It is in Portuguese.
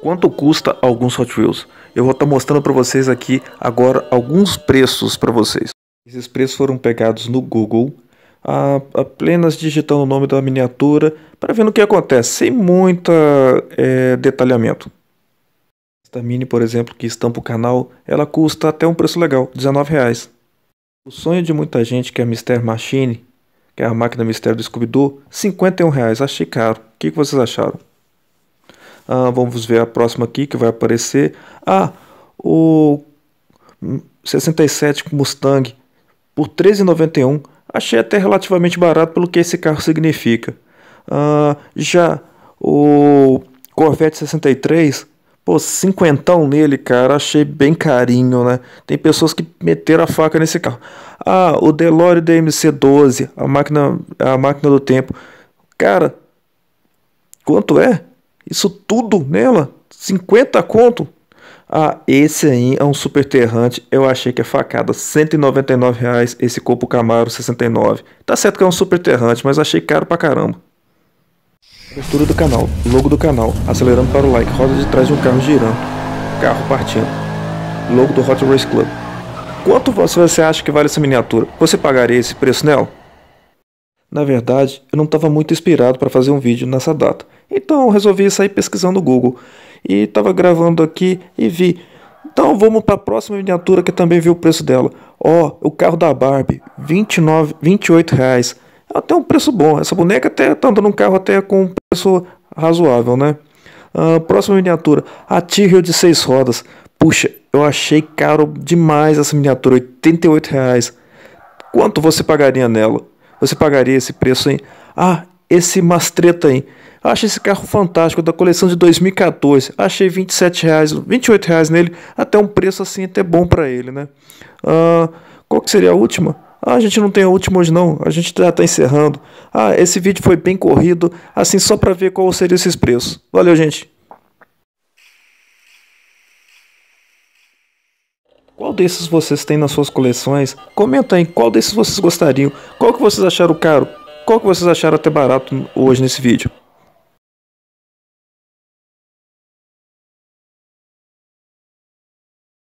Quanto custa alguns Hot Wheels? Eu vou estar tá mostrando para vocês aqui agora alguns preços para vocês. Esses preços foram pegados no Google, apenas digitando o nome da miniatura para ver no que acontece, sem muito é, detalhamento. Esta mini, por exemplo, que estampa o canal, ela custa até um preço legal, R$19. O sonho de muita gente que é a Mister Machine, que é a máquina mistério do Scooby-Doo, R$51. achei caro. O que vocês acharam? Ah, vamos ver a próxima aqui que vai aparecer. Ah, o 67 Mustang por 13,91. Achei até relativamente barato pelo que esse carro significa. Ah, já o Corvette 63, pô, cinquentão nele, cara, achei bem carinho, né? Tem pessoas que meteram a faca nesse carro. Ah, o DeLorean DMC-12, a máquina, a máquina do tempo. Cara, quanto é? Isso tudo nela, 50 conto. Ah, esse aí é um super terrante. Eu achei que é facada. 199 reais esse Copo Camaro 69. Tá certo que é um super terrante, mas achei caro pra caramba. Abertura do canal, logo do canal, acelerando para o like, roda de trás de um carro girando, carro partindo, logo do Hot Race Club. Quanto você acha que vale essa miniatura? Você pagaria esse preço nela? Na verdade, eu não estava muito inspirado para fazer um vídeo nessa data, então resolvi sair pesquisando no Google e estava gravando aqui e vi. Então vamos para a próxima miniatura que também vi o preço dela. Ó, oh, o carro da Barbie, 29, 28 reais. É até um preço bom. Essa boneca até tá andando um carro até com um preço razoável, né? Uh, próxima miniatura, a Tyrrell de 6 rodas. Puxa, eu achei caro demais essa miniatura, 88 reais. Quanto você pagaria nela? Você pagaria esse preço aí? Ah, esse Mastreta aí. Acho esse carro fantástico, da coleção de 2014. Achei 27 reais, 28 reais nele, até um preço assim até bom para ele, né? Ah, qual que seria a última? Ah, a gente não tem a última hoje não, a gente já está encerrando. Ah, esse vídeo foi bem corrido, assim só para ver qual seria esses preços. Valeu, gente! Qual desses vocês tem nas suas coleções? Comenta aí qual desses vocês gostariam. Qual que vocês acharam caro? Qual que vocês acharam até barato hoje nesse vídeo?